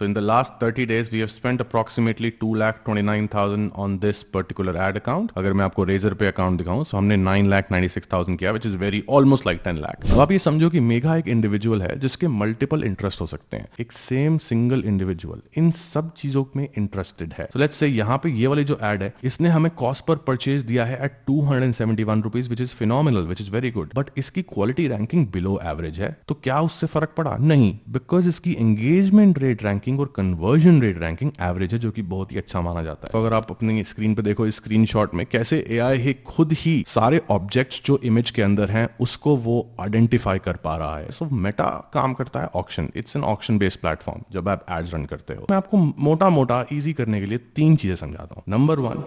So in the last 30 days, we have spent approximately lakh 2,29,000 on this particular ad account. अगर मैं आपको Razor पे account दिखाऊं, so हमने lakh 9,96,000 किया, which is very almost like 10 lakh. अब आप ये समझो कि मेघा एक individual है, जिसके multiple interest हो सकते हैं. एक same single individual इन सब चीजों में interested है. So let's say यहाँ पे ये वाली जो ad है, इसने हमें cost per purchase दिया है at 271 rupees, which is phenomenal, which is very good. But इसकी quality ranking below average है. तो क्या उससे फर्क पड़ा? नहीं, because इसकी engagement rate ranking रैंकिंग और कन्वर्जन रेट रैंकिंग एवरेज है जो कि बहुत ही अच्छा माना जाता है तो अगर आप अपने स्क्रीन पे देखो स्क्रीन में कैसे ए आई खुद ही सारे ऑब्जेक्ट जो इमेज के अंदर है उसको वो आइडेंटिफाई कर पा रहा है सो so, मेटा काम करता है auction it's an auction based platform जब आप एड्स रन करते हो मैं आपको मोटा मोटा इजी करने के लिए तीन चीजें समझाता हूँ नंबर वन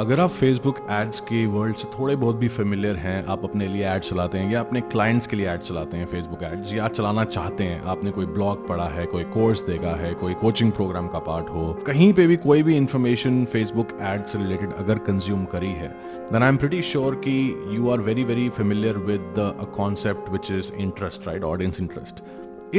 अगर आप फेसबुक एड्स के वर्ल्ड से थोड़े बहुत भी फेमिलियर हैं आप अपने लिए ऐड चलाते हैं या अपने क्लाइंट्स के लिए ऐड चलाते हैं फेसबुक एड्स या चलाना चाहते हैं आपने कोई ब्लॉग पढ़ा है कोई कोर्स देखा है कोई कोचिंग प्रोग्राम का पार्ट हो कहीं पे भी कोई भी इन्फॉर्मेशन फेसबुक एड्स से रिलेटेड अगर कंज्यूम करी है then I am pretty sure कि you are very very familiar with a concept which is interest right audience interest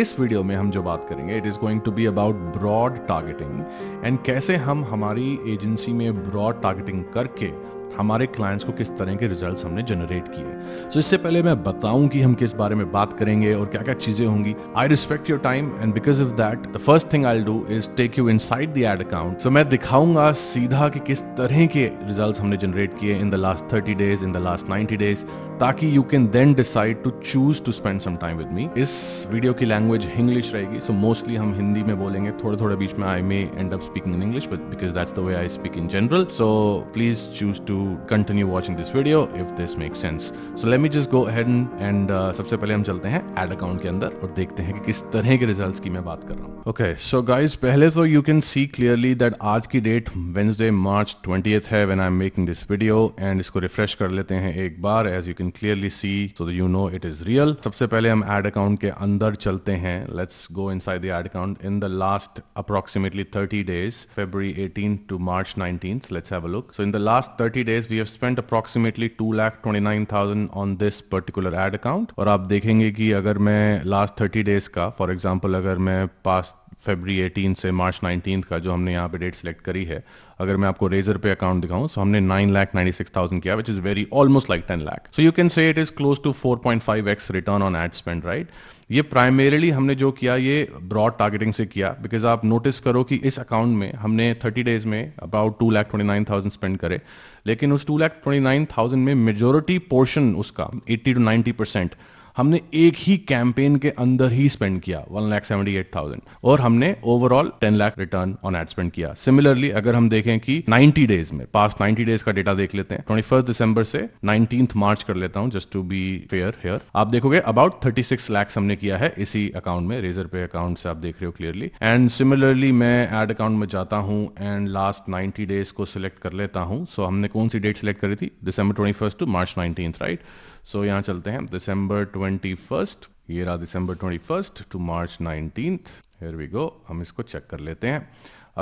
इस वीडियो में हम जो बात करेंगे it is going to be about broad targeting and कैसे हम हमारी एजेंसी में ब्रॉड टारगेटिंग करके हमारे क्लाइंट्स को किस तरह के रिजल्ट्स हमने जनरेट किए सो so, इससे पहले मैं बताऊं कि हम किस बारे में बात करेंगे और क्या क्या चीजें होंगी I respect your time and because of that the first thing I do is take you inside the ad account so मैं दिखाऊंगा सीधा कि किस तरह के रिजल्ट हमने जनरेट किए in the last thirty days in the last ninety days ताकि you can then decide to choose to spend some time with me इस वीडियो की लैंग्वेज इंग्लिश रहेगी सो मोस्टली हम हिंदी में बोलेंगे थोड़े थोड़े बीच में I may end up speaking in English but because that's the way I speak in general so please choose to continue watching this video if this make sense so let me just go ahead and सबसे पहले हम चलते हैं add account के अंदर और देखते हैं कि किस तरह के रिजल्ट की मैं बात कर रहा हूँ ओके सो गाइज पहले तो you can see clearly that आज की डेट वेंसडे मार्च ट्वेंटी है when I am making this video and इसको रिफ्रेश कर लेते हैं एक बार as you can can clearly see so you know it is real सबसे पहले हम एड अकाउंट के अंदर चलते हैं let's go inside the ad account in the last approximately thirty days feb eighteen to March nineteen let's have look so in the last thirty days we have spent approximately two lakh twenty nine thousand on this particular ad account और आप देखेंगे कि अगर मैं last thirty days का for example अगर मैं past February eighteen से मार्च नाइनटीन का जो हमने यहाँ पे डेट सेलेक्ट करी है अगर मैं आपको रेजर पे अकाउंट दिखाऊं सो हमने nine lakh ninety six thousand किया which is very almost like ten lakh so you can say it is close to four point five X return on ad spend right ये प्राइमेरली हमने जो किया ये broad targeting से किया because आप notice करो कि इस अकाउंट में हमने थर्टी डेज में about two lakh twenty nine thousand spend करे लेकिन उस two lakh twenty nine thousand में मेजोरिटी पोर्शन उसका एट्टी टू नाइनटी परसेंट हमने एक ही कैंपेन के अंदर ही स्पेंड किया one lakh seventy eight thousand और हमने overall ten lakh return on ad spend किया सिमिलरली अगर हम देखें कि 90 डेज में पास 90 डेज का डेटा देख लेते हैं ट्वेंटी दिसंबर से नाइनटीन मार्च कर लेता हूं just to be fair here आप देखोगे अबाउट थर्टी सिक्स लैक्स हमने किया है इसी अकाउंट में रेजर पे अकाउंट से आप देख रहे हो क्लियरली एंड सिमिलरली मैं एड अकाउंट में जाता हूं एंड लास्ट नाइन्टी डेज को सिलेक्ट कर लेता हूं सो so, हमने कौन सी डेट सिलेक्ट करी थी December twenty to March nineteen right so यहाँ चलते हैं दिसंबर ट्वेंटी फर्स्ट ये रहा December twenty first to March nineteenth here we go हम इसको चेक कर लेते हैं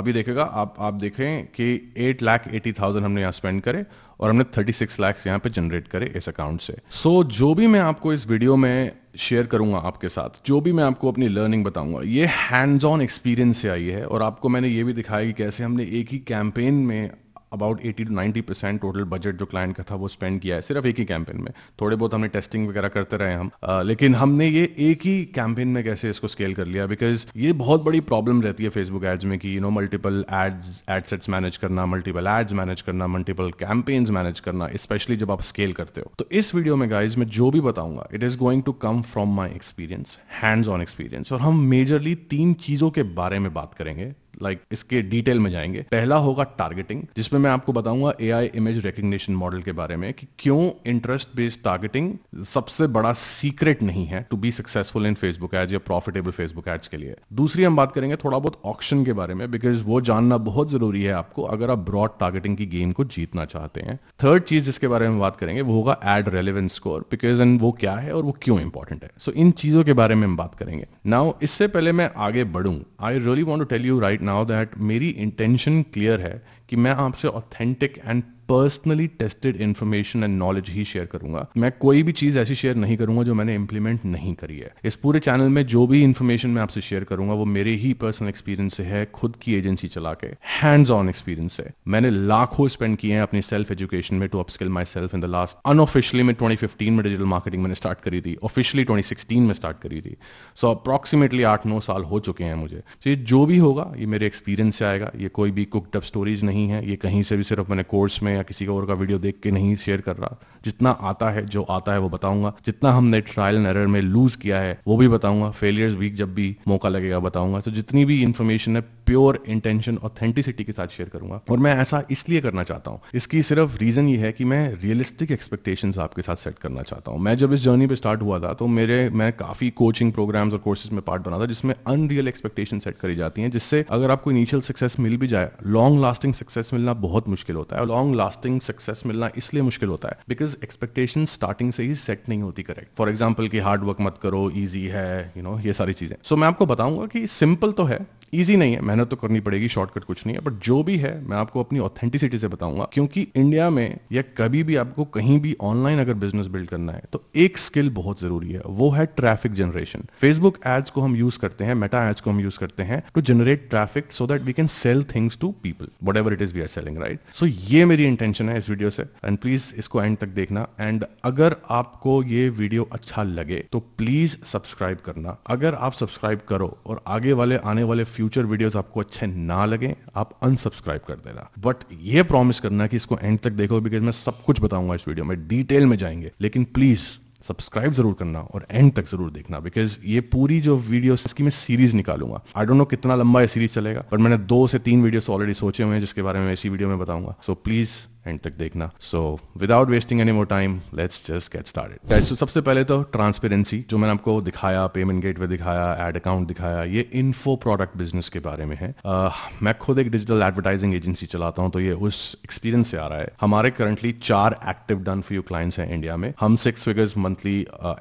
अभी देखेगा आप आप देखें कि एट लाख एटी थाउजेंड हमने यहाँ स्पेंड करे और हमने थर्टी सिक्स लैक्स यहाँ पे जनरेट करे इस अकाउंट से सो so, जो भी मैं आपको इस वीडियो में शेयर करूंगा आपके साथ जो भी मैं आपको अपनी लर्निंग बताऊंगा ये हैंड्स ऑन एक्सपीरियंस से आई है और आपको मैंने ये भी दिखाया कि कैसे हमने एक ही कैंपेन में about 80 to 90 percent total budget जो क्लाइंट का था वो स्पेंड किया है सिर्फ एक ही कैंपेन में थोड़े बहुत हमने टेस्टिंग वगैरह करते रहे हम आ, लेकिन हमने ये एक ही कैंपेन में कैसे इसको स्केल कर लिया बिकॉज ये बहुत बड़ी प्रॉब्लम रहती है फेसबुक एड्स में कि you know multiple ads ad sets manage करना मल्टीपल एड्स मैनेज करना मल्टीपल कैंपेन्स मैनेज करना स्पेशली जब आप स्केल करते हो तो इस वीडियो में गाइज मैं जो भी बताऊंगा it is going to come from my experience hands on experience और हम मेजरली तीन चीजों के बारे में बात करेंगे लाइक like, इसके डिटेल में जाएंगे पहला होगा टारगेटिंग जिसमें मैं आपको बताऊंगा एआई इमेज रिकग्निशन मॉडल के बारे में कि क्यों इंटरेस्ट बेस्ड टारगेटिंग सबसे बड़ा सीक्रेट नहीं है to be successful in Facebook ads या प्रॉफिटेबल फेसबुक एड्स के लिए दूसरी हम बात करेंगे थोड़ा बहुत ऑप्शन के बारे में बिकॉज वो जानना बहुत जरूरी है आपको अगर आप ब्रॉड टारगेटिंग की गेम को जीतना चाहते हैं थर्ड चीज जिसके बारे में बात करेंगे वो होगा ad relevance score because and वो क्या है और वो क्यों इंपॉर्टेंट है सो so, इन चीजों के बारे में हम बात करेंगे नाउ इससे पहले मैं आगे बढ़ू I really want to tell you right now that मेरी इंटेंशन क्लियर है कि मैं आपसे authentic and personally tested information and knowledge ही शेयर करूंगा मैं कोई भी चीज ऐसी शेयर नहीं करूंगा जो मैंने इंप्लीमेंट नहीं करी है इस पूरे चैनल में जो भी इन्फॉर्मेशन मैं आपसे शेयर करूंगा वो मेरे ही पर्सनल एक्सपीरियंस से है खुद की एजेंसी चला के हैंड्स ऑन एक्सपीरियंस है मैंने लाखों स्पेंड किए हैं अपनी सेल्फ एजुकेशन में to upskill myself in the last unofficially मैं फिफ्टीन में डिजिटल मार्केटिंग मैंने स्टार्ट करी थी ऑफिशियली सिक्सटीन में स्टार्ट करी थी सो so, अप्रॉक्सीमेटली आठ नौ साल हो चुके हैं मुझे तो ये जो भी होगा ये मेरे एक्सपीरियंस से आएगा ये कोई भी कुकडअप स्टोरीज नहीं है ये कहीं से भी सिर्फ मैंने कोर्स में या किसी और का वीडियो देख के नहीं शेयर कर रहा जितना आता है जो आता है वो बताऊंगा जितना हमने ट्रायल एंड एरर में लूज किया है वो भी बताऊंगा फेलियर्स वीक जब भी मौका लगेगा बताऊंगा तो जितनी भी इन्फॉर्मेशन है प्योर इंटेंशन ऑथेंटिसिटी के साथ शेयर करूंगा और मैं ऐसा इसलिए करना चाहता हूँ इसकी सिर्फ रीजन ये है कि मैं रियलिस्टिक एक्सपेक्टेशन आपके साथ सेट करना चाहता हूँ मैं जब इस जर्नी पर स्टार्ट हुआ था तो मेरे मैं काफी कोचिंग प्रोग्राम्स और कोर्सेज में पार्ट बना था जिसमें अनरियल एक्सपेक्टेशन सेट करी जाती है जिससे अगर आपको इनिशियल सक्सेस मिल भी जाए लॉन्ग लास्टिंग सक्सेस मिलना बहुत मुश्किल होता है लॉन्ग लास्टिंग सक्सेस मिलना इसलिए मुश्किल होता है बिकॉज एक्सपेक्टेशन स्टार्टिंग से ही सेट नहीं होती करेक्ट फॉर एग्जाम्पल की हार्डवर्क मत करो ईजी है यू you नो know, ये सारी चीजें सो so, मैं आपको बताऊंगा कि सिंपल तो है ईजी नहीं है मेहनत तो करनी पड़ेगी शॉर्टकट कुछ नहीं है बट जो भी है मैं आपको अपनी ऑथेंटिसिटी से बताऊंगा क्योंकि इंडिया में या कभी भी आपको कहीं भी ऑनलाइन अगर बिजनेस बिल्ड करना है तो एक स्किल बहुत जरूरी है वो है ट्रैफिक जनरेशन फेसबुक एड्स को हम यूज करते हैं मेटा एड्स को हम यूज करते हैं to generate traffic so that we can sell things to people whatever it is we are selling right so ये मेरी इंटेंशन है इस वीडियो से एंड प्लीज इसको एंड तक देखना एंड अगर आपको ये वीडियो अच्छा लगे तो प्लीज सब्सक्राइब करना अगर आप सब्सक्राइब करो और आगे वाले आने वाले फ्यू फ्यूचर वीडियोस आपको अच्छे ना लगे आप अनसब्सक्राइब कर देना बट ये प्रॉमिस करना कि इसको एंड तक देखो बिकॉज मैं सब कुछ बताऊंगा इस वीडियो में डिटेल में जाएंगे लेकिन प्लीज सब्सक्राइब जरूर करना और एंड तक जरूर देखना बिकॉज ये पूरी जो वीडियो इसकी मैं सीरीज निकालूंगा आई डोंट नो कितना लंबा ये सीरीज चलेगा पर मैंने दो से तीन वीडियो ऑलरेडी सोचे हुए हैं जिसके बारे में इसी वीडियो में बताऊंगा सो प्लीज एंड तक देखना so without wasting any more time let's just get started so सबसे पहले तो ट्रांसपेरेंसी जो मैंने आपको दिखाया पेमेंट गेट वे दिखाया एड अकाउंट दिखाया ये इन्फो प्रोडक्ट बिजनेस के बारे में है uh, मैं खुद एक डिजिटल एडवर्टाइजिंग एजेंसी चलाता हूँ तो ये उस एक्सपीरियंस से आ रहा है हमारे करंटली चार active done for you clients हैं इंडिया में हम six figures monthly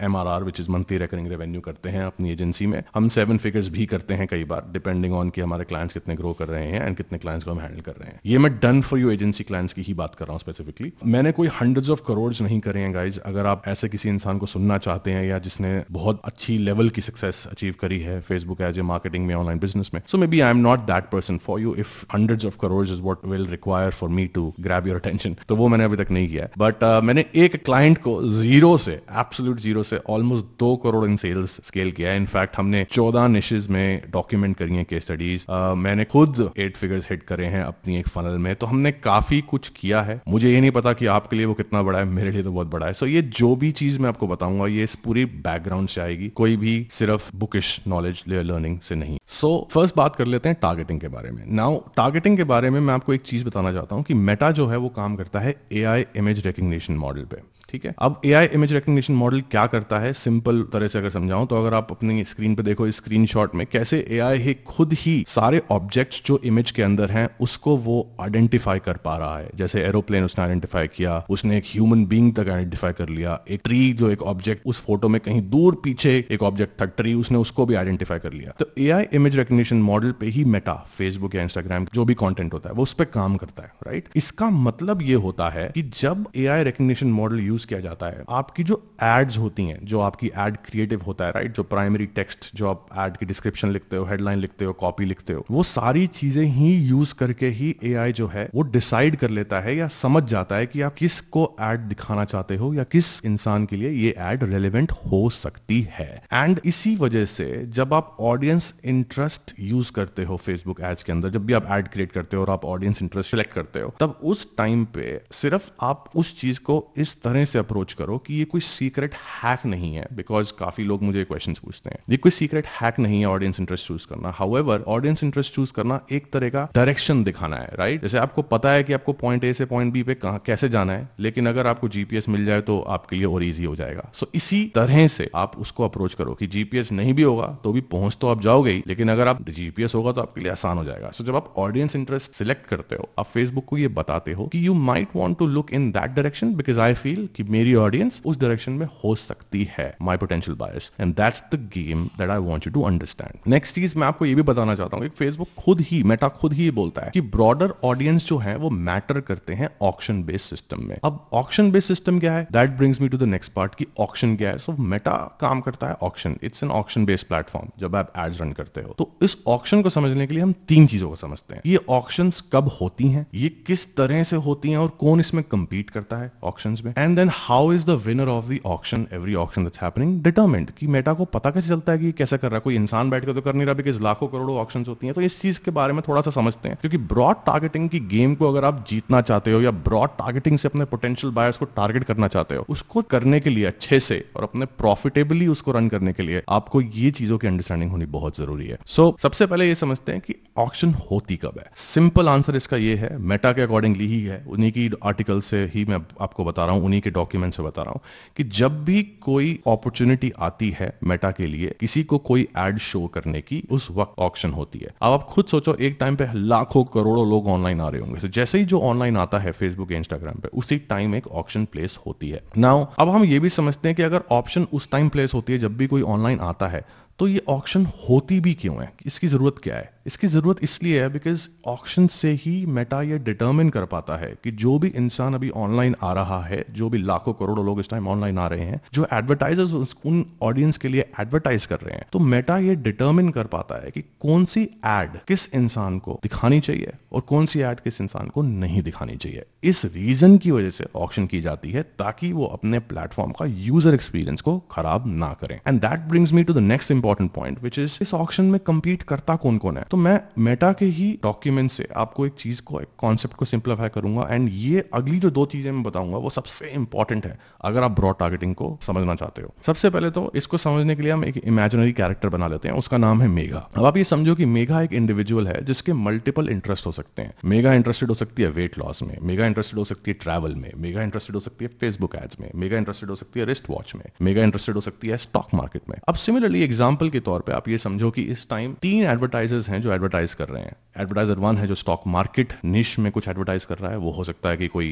M R R which is monthly recurring revenue करते हैं अपनी एजेंसी में हम सेवन फिगर्स भी करते हैं कई बार डिपेंडिंग ऑन कि हमारे क्लाइंट्स कितने ग्रो कर रहे हैं एंड कितने क्लाइंट्स को हम हैंडल कर रहे हैं ये मैं done for you agency clients की ही बात बात कर रहा हूँ स्पेसिफिकली मैंने कोई हंड्रेड ऑफ करोड़ नहीं करे हैं गाइज अगर आप ऐसे किसी इंसान को सुनना चाहते हैं या जिसने बहुत अच्छी लेवल की सक्सेस अचीव करी है फेसबुक एज ए मार्केटिंग में ऑनलाइन बिजनेस में so may be I am not that person for you if hundred of crore is what will require for me to grab your attention तो वो मैंने अभी तक नहीं किया बट uh, मैंने एक क्लाइंट को जीरो से एब्सोल्यूट जीरो से ऑलमोस्ट दो करोड़ इन सेल्स स्केल किया है इनफैक्ट हमने चौदह निशेज में डॉक्यूमेंट करी है केस स्टडीज uh, मैंने खुद एट फिगर्स हिट करे हैं अपनी एक फनल में तो हमने काफी कुछ किया बड़ा है मुझे ये नहीं पता कि आपके लिए वो कितना बड़ा है मेरे लिए तो बहुत बड़ा है सो so, ये जो भी चीज मैं आपको बताऊंगा ये इस पूरी बैकग्राउंड से आएगी कोई भी सिर्फ बुकिश नॉलेज लर्निंग से नहीं सो so, फर्स्ट बात कर लेते हैं टारगेटिंग के बारे में नाउ टारगेटिंग के बारे में मैं आपको एक चीज बताना चाहता हूँ कि मेटा जो है वो काम करता है A I image recognition model पे ठीक है अब आई इमेज रिकग्निशन मॉडल क्या करता है सिंपल तरह से अगर समझाऊं तो अगर आप अपनी स्क्रीन पे देखो स्क्रीन में कैसे आई ही खुद ही सारे ऑब्जेक्ट्स जो इमेज के अंदर हैं उसको वो आइडेंटिफाई कर पा रहा है जैसे एरोप्लेन उसने आइडेंटिफाई किया उसने एक ह्यूमन बींग तक आइडेंटिफाई कर लिया एक ट्री जो एक ऑब्जेक्ट उस फोटो में कहीं दूर पीछे एक ऑब्जेक्ट था ट्री उसने उसको भी आइडेंटिफाई कर लिया तो एआई इमेज रिकग्निशन मॉडल पे ही मेटा फेसबुक या इंस्टाग्राम जो भी कॉन्टेंट होता है वो उस पर काम करता है राइट इसका मतलब ये होता है कि जब AI recognition model use use किया जाता है आपकी जो एड्स होती हैं जो आपकी एड क्रिएटिव होता है राइट जो प्राइमरी टेक्स्ट जो आप एड की डिस्क्रिप्शन लिखते हो हेडलाइन लिखते हो कॉपी लिखते हो वो सारी चीजें ही यूज करके ही ए जो है वो डिसाइड कर लेता है या समझ जाता है कि आप किस को एड दिखाना चाहते हो या किस इंसान के लिए ये एड रेलिवेंट हो सकती है एंड इसी वजह से जब आप ऑडियंस इंटरेस्ट यूज करते हो फेसबुक एड्स के अंदर जब भी आप एड क्रिएट करते हो और आप ऑडियंस इंटरेस्ट सिलेक्ट करते हो तब उस टाइम पे सिर्फ आप उस चीज को इस तरह तरीके से अप्रोच करो कि ये कोई सीक्रेट हैक नहीं है बिकॉज काफी लोग मुझे क्वेश्चन पूछते हैं ये कोई सीक्रेट हैक नहीं है ऑडियंस इंटरेस्ट चूज करना हाउएवर ऑडियंस इंटरेस्ट चूज करना एक तरह का डायरेक्शन दिखाना है राइट right? जैसे आपको पता है कि आपको पॉइंट ए से पॉइंट बी पे कहा कैसे जाना है लेकिन अगर आपको जीपीएस मिल जाए तो आपके लिए और इजी हो जाएगा सो so, इसी तरह से आप उसको अप्रोच करो कि जीपीएस नहीं भी होगा तो भी पहुंच तो आप जाओगे ही लेकिन अगर आप जीपीएस होगा तो आपके लिए आसान हो जाएगा सो so, जब आप ऑडियंस इंटरेस्ट सिलेक्ट करते हो आप फेसबुक को ये बताते हो कि you might want to look in that direction because I feel कि मेरी ऑडियंस उस डायरेक्शन में हो सकती है my potential bias and that's the game that I want you to understand next चीज मैं आपको ये भी बताना चाहता हूँ फेसबुक खुद ही मेटा खुद ही बोलता है कि ब्रॉडर ऑडियंस जो है वो मैटर करते हैं ऑप्शन बेस्ड सिस्टम में अब ऑप्शन बेस्ड सिस्टम क्या है that brings me to the next part की ऑप्शन क्या है सो so, मेटा काम करता है auction it's an auction based platform जब आप एड्स रन करते हो तो इस ऑप्शन को समझने के लिए हम तीन चीजों को समझते हैं ये ऑप्शन कब होती हैं ये किस तरह से होती हैं और कौन इसमें कंपीट करता है ऑप्शन में and then how is the winner of the auction every auction that's happening determined कि मेटा को पता कैसे चलता है कि कैसा कर रहा है कोई इंसान बैठ के तो कर नहीं रहा बिकॉज लाखों करोड़ों ऑप्शन होती है तो इस चीज के बारे में थोड़ा सा समझते हैं क्योंकि ब्रॉड टारगेटिंग की गेम को अगर आप जीतना चाहते हो या ब्रॉड टारगेटिंग से अपने पोटेंशियल बायर्स को टारगेट करना चाहते हो उसको करने के लिए अच्छे से और अपने प्रॉफिटेबली उसको रन करने के लिए आपको ये चीजों की अंडरस्टैंडिंग होनी बहुत जरूरी है सो so, सबसे पहले ये समझते हैं कि ऑक्शन होती कब है सिंपल आंसर इसका ये है मेटा के अकॉर्डिंगली ही है उन्हीं की आर्टिकल से ही मैं आपको बता रहा हूं उन्हीं के डॉक्यूमेंट से बता रहा हूं कि जब भी कोई अपॉर्चुनिटी आती है मेटा के लिए किसी को कोई एड शो करने की उस वक्त ऑप्शन होती है अब आप खुद सोचो एक टाइम पे लाखों करोड़ों लोग ऑनलाइन आ रहे होंगे so, जैसे ही जो ऑनलाइन आता है फेसबुक इंस्टाग्राम पे उसी टाइम एक ऑप्शन प्लेस होती है नाउ अब हम ये भी समझते हैं कि अगर ऑप्शन उस टाइम प्लेस होती है जब भी कोई ऑनलाइन आता है तो ये ऑप्शन होती भी क्यों है इसकी जरूरत क्या है इसकी ज़रूरत इसलिए है बिकॉज ऑक्शन से ही मेटा ये डिटर्मिन कर पाता है कि जो भी इंसान अभी ऑनलाइन आ रहा है जो भी लाखों करोड़ों लोग इस टाइम ऑनलाइन आ रहे हैं जो एडवर्टाइजर्स उन ऑडियंस के लिए एडवर्टाइज कर रहे हैं तो मेटा ये डिटर्मिन कर पाता है कि कौन सी एड किस इंसान को दिखानी चाहिए और कौन सी एड किस इंसान को नहीं दिखानी चाहिए इस रीजन की वजह से ऑक्शन की जाती है ताकि वो अपने प्लेटफॉर्म का यूजर एक्सपीरियंस को खराब ना करें and that brings me to the next important point which is इस ऑक्शन में कंपीट करता कौन कौन है तो मैं मेटा के ही डॉक्यूमेंट से आपको एक चीज़ को एक कॉन्सेप्ट को सिंप्लीफाई करूंगा एंड ये अगली जो दो चीज़ें मैं बताऊंगा वो सबसे इंपॉर्टेंट है अगर आप ब्रॉड टारगेटिंग को समझना चाहते हो सबसे पहले तो इसको समझने के लिए हम एक इमेजिनरी कैरेक्टर बना लेते हैं उसका नाम है मेघा अब आप ये समझो कि मेघा एक इंडिविजुअल है जिसके मल्टीपल इंटरेस्ट हो सकते हैं मेगा इंटरेस्टेड हो सकती है वेट लॉस में मेगा इंटरेस्टेड हो सकती है ट्रैवल में मेगा इंटरेस्टेड हो सकती है फेसबुक एड्स में मेगा इंटरेस्टेड हो सकती है रिस्ट वॉच में मेगा इंटरेस्टेड हो सकती है स्टॉक मार्केट में अब सिमिलरली एग्जाम्पल के तौर पर आप ये समझो कि इस टाइम तीन एडवर्टाइजर्स हैं जो एडवर्टाइज कर रहे हैं एडवर्टाइजर वन है जो स्टॉक मार्केट निश में कुछ एडवर्टाइज कर रहा है वो हो सकता है कि कोई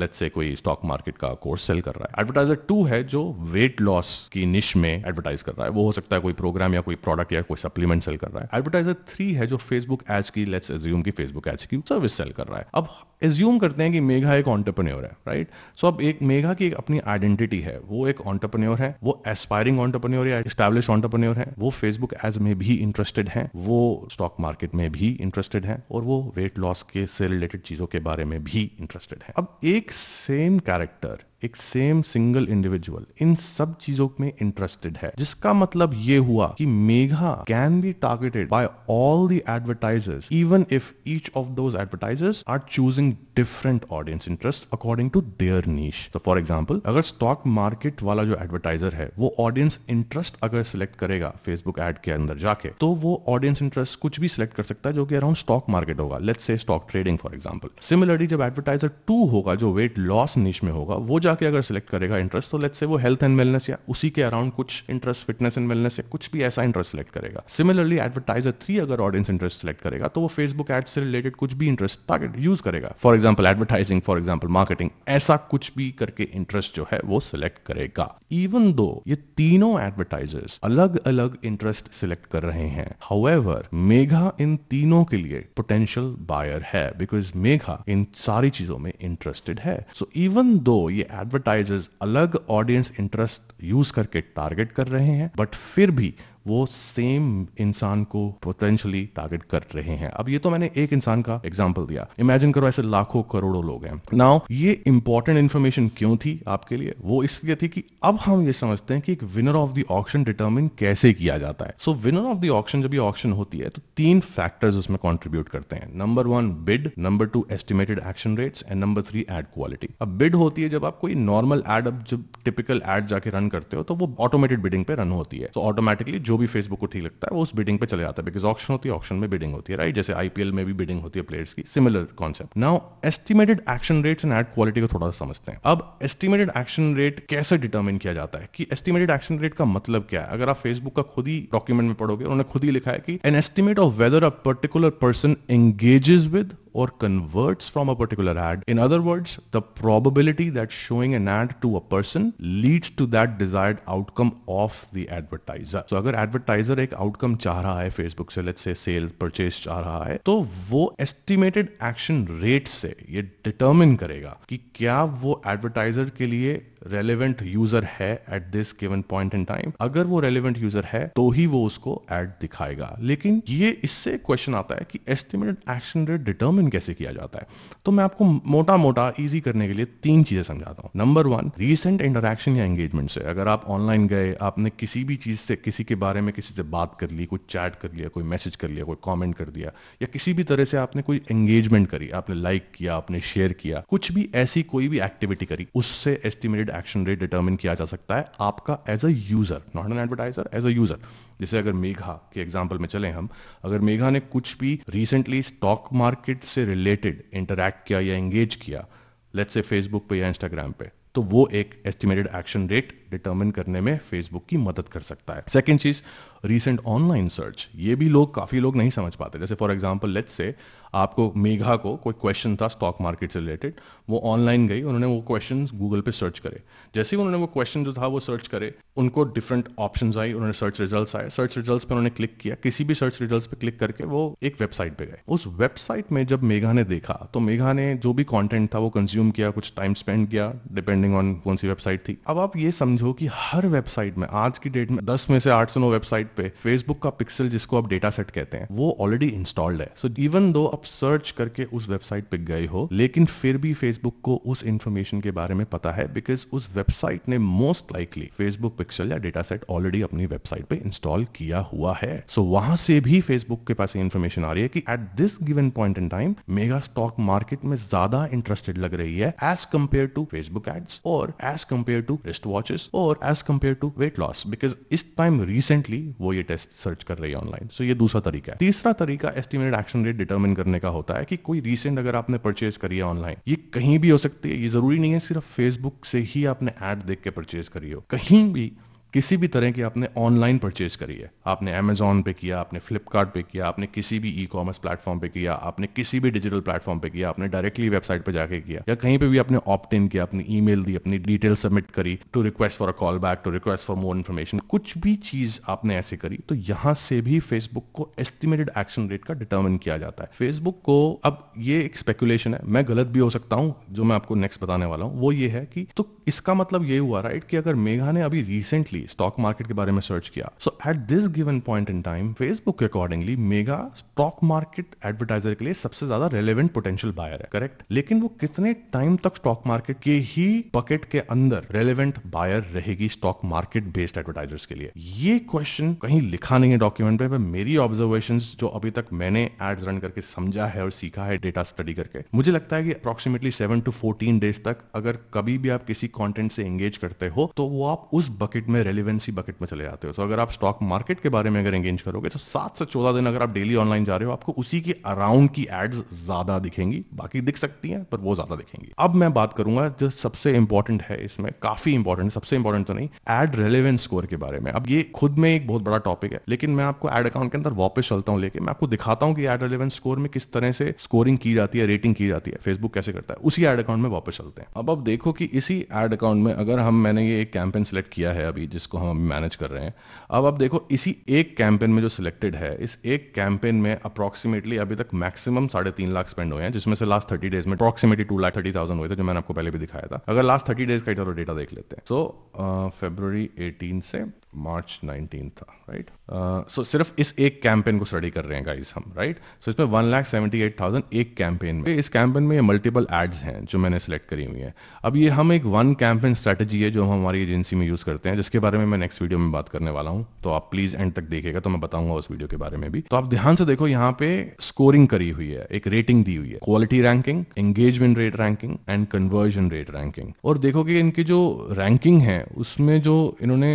लेट uh, से कोई स्टॉक मार्केट का कोर्स सेल कर रहा है एडवर्टाइजर टू है जो वेट लॉस की निश में एडवर्टाइज कर रहा है वो हो सकता है कोई प्रोग्राम या कोई प्रोडक्ट या कोई सप्लीमेंट सेल कर रहा है एडवर्टाइजर थ्री है जो फेसबुक एज की लेट्स एज्यूम की फेसबुक एज की सर्विस सेल कर रहा है अब एज्यूम करते हैं कि मेघा एक ऑन्टरप्रन्योर है राइट सो so, अब एक मेघा की एक अपनी आइडेंटिटी है वो एक ऑन्टरप्रन्योर है वो एस्पायरिंग ऑन्टरप्रन्योर या स्टैब्लिश ऑन्टरप्रन्योर है वो फेसबुक एज में भी इंटरेस्टेड है वो स्टॉक स्टॉक मार्केट में भी इंटरेस्टेड हैं और वो वेट लॉस के से रिलेटेड चीज़ों के बारे में भी इंटरेस्टेड हैं अब एक सेम कैरेक्टर एक सेम सिंगल इंडिविजुअल इन सब चीजों में इंटरेस्टेड है जिसका मतलब ये हुआ कि Megha can be targeted by all the advertisers even if each of those advertisers are choosing different audience interest according to their niche तो फॉर एग्जाम्पल अगर स्टॉक मार्केट वाला जो एडवर्टाइजर है वो ऑडियंस इंटरेस्ट अगर सिलेक्ट करेगा फेसबुक एड के अंदर जाके तो वो ऑडियंस इंटरेस्ट कुछ भी सिलेक्ट कर सकता है जो कि अराउंड स्टॉक मार्केट होगा let's say stock trading for example similarly जब एडवर्टाइजर टू होगा जो वेट लॉस नीच में होगा वो जाके अगर सिलेक्ट करेगा इंटरेस्ट तो लेट से वो हेल्थ एंड वेलनेस या उसी के अराउंड कुछ इंटरेस्ट फिटनेस एंड वेलनेस या कुछ भी ऐसा इंटरेस्ट सिलेक्ट करेगा सिमिलरली एडवर्टाइजर थ्री अगर ऑडियंस इंटरेस्ट सिलेक्ट करेगा तो वो फेसबुक एड से रिलेटेड कुछ भी इंटरेस्ट टारगेट यूज करेगा for example advertising for example marketing ऐसा कुछ भी करके इंटरेस्ट जो है वो सिलेक्ट करेगा इवन दो ये तीनों एडवर्टाइजर्स अलग अलग इंटरेस्ट सिलेक्ट कर रहे हैं हाउएवर मेघा इन तीनों के लिए पोटेंशियल बायर है बिकॉज मेघा इन सारी चीजों में इंटरेस्टेड है सो इवन दो ये एडवर्टाइजर्स अलग ऑडियंस इंटरेस्ट यूज करके टारगेट कर रहे हैं बट फिर भी वो सेम इंसान को पोटेंशियली टारगेट कर रहे हैं अब ये तो मैंने एक इंसान का एग्जाम्पल दिया इमेजिन करो ऐसे लाखों करोड़ों लोग हैं नाउ ये इंपॉर्टेंट इन्फॉर्मेशन क्यों थी आपके लिए वो इसलिए थी कि अब हम ये समझते हैं कि एक winner of the auction determine कैसे किया जाता है so winner of the auction जब ये ऑप्शन होती है तो तीन फैक्टर्स उसमें कॉन्ट्रीब्यूट करते हैं number one bid number two estimated action rates and number three ad quality अब बिड होती है जब आप कोई नॉर्मल एड अब जब टिपिकल एड जाके रन करते हो तो वो ऑटोमेटेड बिडिंग पे रन होती है तो so, ऑटोमेटिकली जो भी फेसबुक को ठीक लगता है वो उस बिडिंग पे चले जाता है बिकॉज ऑक्शन होती है ऑक्शन में बिडिंग होती है राइट जैसे आईपीएल में भी बिडिंग होती है प्लेयर्स की similar concept now estimated action rates and ad quality को थोड़ा सा समझते हैं अब एस्टिमेटेड एक्शन रेट कैसे डिटर्मिन किया जाता है कि एस्टिमेटेड एक्शन रेट का मतलब क्या है अगर आप फेसबुक का खुद ही डॉक्यूमेंट में पढ़ोगे उन्होंने खुद ही लिखा है कि an estimate of whether a particular person engages with or converts from a particular ad. In other words, the probability that showing an ad to a person leads to that desired outcome of the advertiser. So अगर advertiser एक outcome चाह रहा है Facebook से let's say sale purchase चाह रहा है तो वो estimated action rate से ये determine करेगा कि क्या वो advertiser के लिए रेलिवेंट यूजर है at this given point in time अगर वो रेलिवेंट यूजर है तो ही वो उसको एड दिखाएगा लेकिन ये इससे क्वेश्चन आता है कि एस्टिमेटेड एक्शन रेट डिटर्मिन कैसे किया जाता है तो मैं आपको मोटा मोटा ईजी करने के लिए तीन चीजें समझाता हूँ नंबर वन रिसेंट इंटरक्शन या एंगेजमेंट से अगर आप ऑनलाइन गए आपने किसी भी चीज से किसी के बारे में किसी से बात कर ली कोई चैट कर लिया कोई मैसेज कर लिया कोई कॉमेंट कर दिया या किसी भी तरह से आपने कोई एंगेजमेंट करी आपने लाइक like किया आपने शेयर किया कुछ भी ऐसी कोई भी एक्टिविटी करी उससे एस्टिमेटेड एक्शन रेट डिटर्मिन किया जा सकता है आपका as a user not an advertiser as a user जैसे अगर मेघा के एग्जाम्पल में चले हम अगर मेघा ने कुछ भी रिसेंटली स्टॉक मार्केट से रिलेटेड इंटरेक्ट किया या एंगेज किया लेट्स से फेसबुक पे या इंस्टाग्राम पे तो वो एक एस्टिमेटेड एक्शन रेट डिटर्मिन करने में फेसबुक की मदद कर सकता है सेकेंड चीज रिसेंट ऑनलाइन सर्च ये भी लोग काफी लोग नहीं समझ पाते जैसे फॉर एग्जाम्पल लेट्स से आपको मेघा को कोई क्वेश्चन था स्टॉक मार्केट से रिलेटेड वो ऑनलाइन गई उन्होंने वो क्वेश्चन गूगल पे सर्च करे जैसे ही उन्होंने वो क्वेश्चन जो था वो सर्च करे उनको डिफरेंट ऑप्शन आई उन्होंने सर्च रिजल्ट आए सर्च रिजल्ट पर उन्होंने क्लिक किया किसी भी सर्च रिजल्ट पे क्लिक करके वो एक वेबसाइट पे गए उस वेबसाइट में जब मेघा ने देखा तो मेघा ने जो भी कॉन्टेंट था वो कंज्यूम किया कुछ टाइम स्पेंड किया डिपेंडिंग ऑन कौन सी वेबसाइट थी अब आप ये समझो कि हर वेबसाइट में आज की डेट में दस में से आठ सौ नौ वेबसाइट पे फेसबुक का पिक्सल जिसको आप डेटा सेट कहते हैं वो ऑलरेडी इंस्टॉल्ड है सो इवन दो आप सर्च करके उस वेबसाइट पे गए हो लेकिन फिर भी फेसबुक को उस इंफॉर्मेशन के बारे में पता है बिकॉज उस वेबसाइट ने मोस्ट लाइकली फेसबुक पिक्सल या डेटा सेट ऑलरेडी अपनी वेबसाइट पे इंस्टॉल किया हुआ है सो so, वहां से भी फेसबुक के पास इन्फॉर्मेशन आ रही है कि at this given point in time Megha stock market में ज्यादा इंटरेस्टेड लग रही है as compare to Facebook ads और as compare to wrist watches और as compare to weight loss because इस टाइम रिसेंटली वो ये टेस्ट सर्च कर रही है ऑनलाइन सो so, ये दूसरा तरीका है तीसरा तरीका एस्टिमेटेड एक्शन रेट डिटर्मिन कर करने का होता है कि कोई रिसेंट अगर आपने परचेज करी है ऑनलाइन ये कहीं भी हो सकती है ये जरूरी नहीं है सिर्फ फेसबुक से ही आपने एड देख के परचेज करी हो कहीं भी किसी भी तरह की आपने ऑनलाइन परचेज करी है आपने अमेजोन पे किया आपने फ्लिपकार्ट पे किया आपने किसी भी ई कॉमर्स प्लेटफॉर्म पे किया आपने किसी भी डिजिटल प्लेटफॉर्म पे किया आपने डायरेक्टली वेबसाइट पे जाके किया या कहीं पे भी आपने ऑप्ट इन किया अपनी ई दी अपनी डिटेल सबमिट करी to request for a call back to request for more information कुछ भी चीज आपने ऐसे करी तो यहां से भी फेसबुक को एस्टिमेटेड एक्शन रेट का डिटर्मिन किया जाता है फेसबुक को अब ये एक स्पेकुलेशन है मैं गलत भी हो सकता हूं जो मैं आपको नेक्स्ट बताने वाला हूँ वो ये है कि तो इसका मतलब ये हुआ राइट कि अगर मेघा ने अभी रिसेंटली स्टॉक मार्केट के बारे में सर्च किया so at this given point in time Facebook के accordingly Megha stock market advertiser के लिए सबसे ज्यादा रेलिवेंट पोटेंशियल बायर है करेक्ट लेकिन वो कितने टाइम तक स्टॉक मार्केट के ही पकेट के अंदर रेलिवेंट बायर रहेगी स्टॉक मार्केट बेस्ड एडवर्टाइजर्स के लिए ये क्वेश्चन कहीं लिखा नहीं है डॉक्यूमेंट पे मेरी ऑब्जर्वेशन जो अभी तक मैंने एड्स रन करके समझा है और सीखा है डेटा स्टडी करके मुझे लगता है कि approximately seven to fourteen days तक अगर कभी भी आप किसी कॉन्टेंट से एंगेज करते हो तो वो आप उस बकेट में रेलिवेंसी बकेट में चले जाते हो तो अगर आप स्टॉक मार्केट के बारे में अगर एंगेज करोगे तो सात से चौदह दिन अगर आप डेली ऑनलाइन जा रहे हो आपको उसी के अराउंड की एड्स ज्यादा दिखेंगी बाकी दिख सकती हैं पर वो ज्यादा दिखेंगी अब मैं बात करूंगा जो सबसे इंपॉर्टेंट है इसमें काफी इंपॉर्टेंट सबसे इंपॉर्टेंट तो नहीं एड रेलिवेंस स्कोर के बारे में अब ये खुद में एक बहुत बड़ा टॉपिक है लेकिन मैं आपको एड अकाउंट के अंदर वापस चलता हूँ लेके मैं आपको दिखाता हूँ कि एड रेलिवेंस स्कोर में किस तरह से स्कोरिंग की जाती है रेटिंग की जाती है फेसबुक कैसे करता है उसी एड अकाउंट में वापस चलते हैं अब अब देखो कि इसी एड अकाउंट में अगर हम मैंने ये एक कैंपेन सेलेक्ट किया है अभी जिसको हम मैनेज कर रहे हैं अब आप देखो इसी एक कैंपेन में जो सिलेक्टेड है इस एक कैंपेन में अप्रॉक्सीमेटली अभी तक मैक्सिमम साढ़े तीन लाख स्पेंड हुए हैं जिसमें से लास्ट थर्टी डेज में approximately two lakh thirty thousand हुए थे जो मैंने आपको पहले भी दिखाया था अगर लास्ट थर्टी डेज का डेटा देख लेते हैं सो फेब्रवरी एटीन से मार्च नाइनटीन था राइट सो uh, so सिर्फ इस एक कैंपेन को स्टडी कर रहे हैं गाइस हम राइट right? सो so इसमें one lakh seventy eight thousand एक कैंपेन में इस कैंपेन में ये मल्टीपल एड्स हैं जो मैंने सेलेक्ट करी हुई है अब ये हम एक वन कैंपेन स्ट्रेटेजी है जो हम हमारी एजेंसी में यूज़ करते हैं जिसके बारे में मैं नेक्स्ट वीडियो में बात करने वाला हूँ तो आप प्लीज़ एंड तक देखेगा तो मैं बताऊंगा उस वीडियो के बारे में भी तो आप ध्यान से देखो यहाँ पे स्कोरिंग करी हुई है एक रेटिंग दी हुई है quality ranking engagement rate ranking and conversion rate ranking और देखो कि इनकी जो रैंकिंग है उसमें जो इन्होंने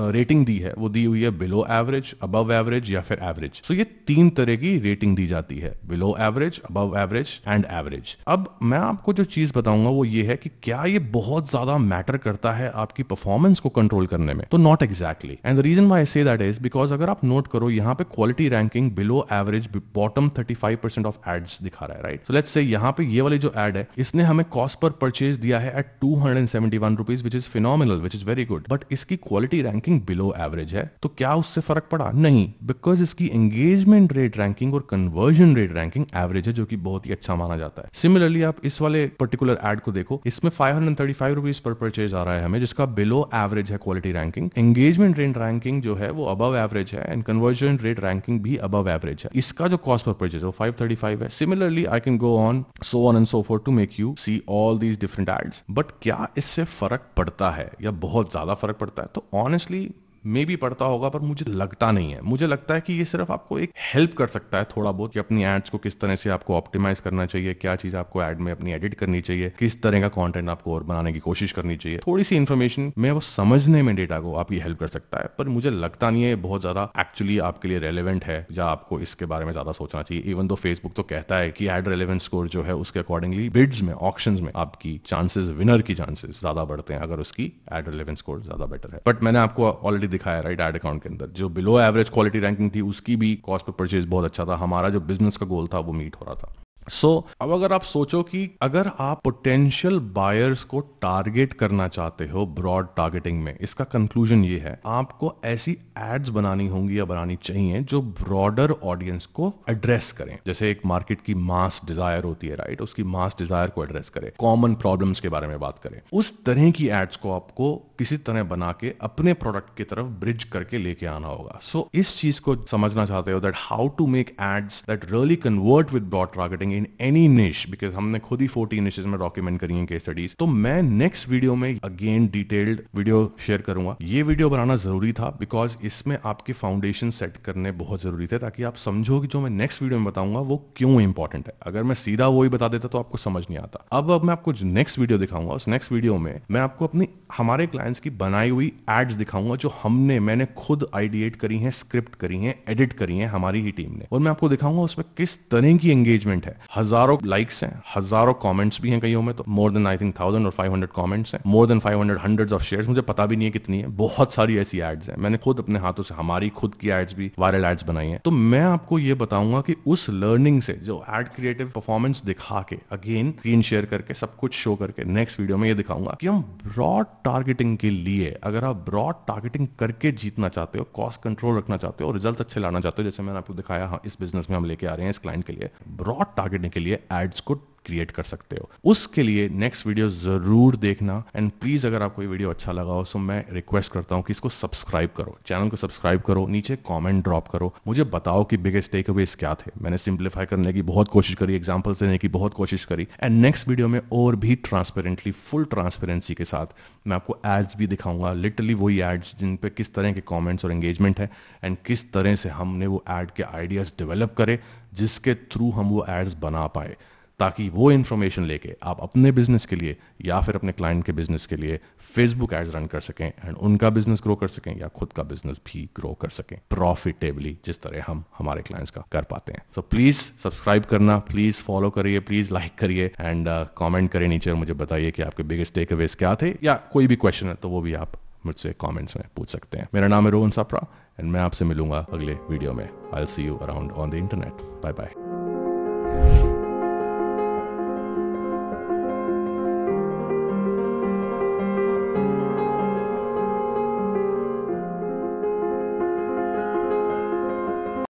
रेटिंग दी है वो दी हुई है बिलो एवरेज अबव एवरेज या फिर एवरेज सो so, ये तीन तरह की रेटिंग दी जाती है below average above average and average अब मैं आपको जो चीज बताऊंगा वो ये है कि क्या ये बहुत ज्यादा मैटर करता है आपकी परफॉर्मेंस को कंट्रोल करने में तो not exactly and the reason why say that is because अगर आप नोट करो यहाँ पे quality ranking below average bottom percent of ads दिखा रहा है राइट सो लेट्स से यहाँ पे ये वाली जो एड है इसने हमें कॉस्ट पर परचेज दिया है at two hundred and seventy one rupees which is final which is very good but इसकी quality ranking ranking below average है तो क्या उससे फर्क पड़ा नहीं बिकॉज इसकी एंगेजमेंट रेट रैंकिंग और कन्वर्जन रेट रैंकिंग एवरेज है जो कि बहुत ही अच्छा माना जाता है सिमिलरली आप इस वाले पर्टिकुलर एड को देखो इसमें five hundred thirty five rupees पर परचेज आ रहा है हमें जिसका बिलो एवरेज है quality ranking engagement rate ranking जो है वो अबव एवरेज है एंड कन्वर्जन रेट रैंकिंग भी अबव एवरेज है इसका जो कॉस्ट पर परचेज है फाइव थर्टी फाइव है similarly I can go on so on and so forth to make you see all these different ads but क्या इससे फर्क पड़ता है या बहुत ज्यादा फर्क पड़ता है तो ऑनेस्टली મેબી પડતા હોગા પર મુજે લગતા નહીં હૈ મુજે લગતા હૈ કી યે સિર્ફ આપકો એક હેલ્પ કર સકતા હૈ થોડા બોત કે અપની એડ્સ કો કિસ તરહ સે આપકો ઓપ્ટિમાઇઝ કરના ચાહીએ ક્યા ચીઝ આપકો એડ મે અપની એડિટ કરની ચાહીએ કિસ તરહ કા કન્ટેન્ટ આપકો ઓર બનાને કી કોશિશ કરની ચાહીએ થોડી સી ઇન્ફોર્મેશન મેહ વો સમજને મે ડેટા કો આપકી હેલ્પ કર સકતા હૈ પર મુજે લગતા હૈ યે બહોત જ્યાદા એક્ચ્યુઅલી આપકે લિયે રેલેવન્ટ હૈ યા આપકો ઇસકે બારે મે જ્યાદા સોચના ચાહીએ ઇવન જો ફેસબુક તો કહેતા હૈ કી એડ રેલેવન્ટ સ્કોર જો હે ઉસકે અકોર્ડિંગલી બિડ્સ મે ઓક્શન્સ મે આપકી ચાન્સીસ વિનર કી ચાન્સીસ જ્યાદા બઢતે હૈ दिखाया राइट एड अकाउंट के अंदर जो बिलो एवरेज क्वालिटी रैंकिंग थी उसकी भी कॉस्ट पर परचेज बहुत अच्छा था हमारा जो बिजनेस का गोल था वो मीट हो रहा था सो so, अब अगर आप सोचो कि अगर आप पोटेंशियल बायर्स को टारगेट करना चाहते हो ब्रॉड टारगेटिंग में इसका कंक्लूजन ये है आपको ऐसी एड्स बनानी होंगी या बनानी चाहिए जो ब्रॉडर ऑडियंस को एड्रेस करें जैसे एक मार्केट की मास डिजायर होती है राइट उसकी मास डिजायर को एड्रेस करें कॉमन प्रॉब्लम्स के बारे में बात करें उस तरह की एड्स को आपको किसी तरह बना के अपने प्रोडक्ट की तरफ ब्रिज करके लेके आना होगा सो so, इस चीज को समझना चाहते हो that how to make ads that really convert with broad targeting in any niche because हमने खुद ही फोर्टीन निशेज में डॉक्यूमेंट करी है केस स्टडीज तो मैं नेक्स्ट वीडियो में अगेन डिटेल्ड वीडियो शेयर करूंगा ये वीडियो बनाना जरूरी था बिकॉज इसमें आपके फाउंडेशन सेट करने बहुत जरूरी थे ताकि आप समझो कि जो मैं नेक्स्ट वीडियो में बताऊंगा वो क्यों इंपॉर्टेंट है अगर मैं सीधा वही बता देता तो आपको समझ नहीं आता अब अब मैं आपको नेक्स्ट वीडियो दिखाऊंगा उस नेक्स्ट वीडियो में मैं आपको अपनी हमारे क्लाइंट्स की बनाई हुई एड्स दिखाऊंगा जो हमने मैंने खुद आइडिएट करी है स्क्रिप्ट करी है एडिट करी है हमारी ही टीम ने और मैं आपको दिखाऊंगा उसमें किस तरह की एंगेजमेंट है हजारों लाइक्स हैं हजारों कमेंट्स भी हैं कईयों में तो more than I think thousand और फाइव हंड्रेड कॉमेंट्स हैं more than five hundred hundred of share मुझे पता भी नहीं है कितनी है बहुत सारी ऐसी एड्स हैं मैंने खुद अपने हाथों से हमारी खुद की एड्स भी वायरल एड्स बनाई हैं तो मैं आपको ये बताऊंगा कि उस लर्निंग से जो एड क्रिएटिव परफॉर्मेंस दिखा के अगेन स्क्रीन शेयर करके सब कुछ शो करके नेक्स्ट वीडियो में ये दिखाऊंगा कि हम ब्रॉड टारगेटिंग के लिए अगर आप ब्रॉड टारगेटिंग करके जीतना चाहते हो कॉस्ट कंट्रोल रखना चाहते हो और रिजल्ट अच्छे लाना चाहते हो जैसे मैंने आपको दिखाया हाँ, इस बिजनेस में हम लेके आ रहे हैं इस क्लाइंट के लिए ब्रॉड टारगेटने के लिए एड्स को क्रिएट कर सकते हो उसके लिए नेक्स्ट वीडियो जरूर देखना एंड प्लीज अगर आपको ये वीडियो अच्छा लगा हो सो तो मैं रिक्वेस्ट करता हूं कि इसको सब्सक्राइब करो चैनल को सब्सक्राइब करो नीचे कमेंट ड्रॉप करो मुझे बताओ कि बिगेस्ट टेक अवेज क्या थे मैंने सिंप्लीफाई करने की बहुत कोशिश करी एग्जाम्पल्स देने की बहुत कोशिश करी एंड नेक्स्ट वीडियो में और भी ट्रांसपेरेंटली फुल ट्रांसपेरेंसी के साथ मैं आपको एड्स भी दिखाऊंगा लिटरली वही एड्स जिन पर किस तरह के कॉमेंट्स और एंगेजमेंट है एंड किस तरह से हमने वो एड के आइडियाज डेवलप करे जिसके थ्रू हम वो एड्स बना पाए ताकि वो इन्फॉर्मेशन लेके आप अपने बिजनेस के लिए या फिर अपने क्लाइंट के बिजनेस के लिए फेसबुक एड्स रन कर सकें एंड उनका बिजनेस ग्रो कर सकें या खुद का बिजनेस भी ग्रो कर सकें प्रॉफिटेबली जिस तरह हम हमारे क्लाइंट्स का कर पाते हैं सो प्लीज सब्सक्राइब करना प्लीज फॉलो करिए प्लीज लाइक करिए एंड कॉमेंट uh, करिए नीचे मुझे बताइए कि आपके बिगेस्ट टेक अवेज क्या थे या कोई भी क्वेश्चन है तो वो भी आप मुझसे कॉमेंट्स में पूछ सकते हैं मेरा नाम है रोहन सापरा एंड मैं आपसे मिलूंगा अगले वीडियो में I see you around on the internet bye bye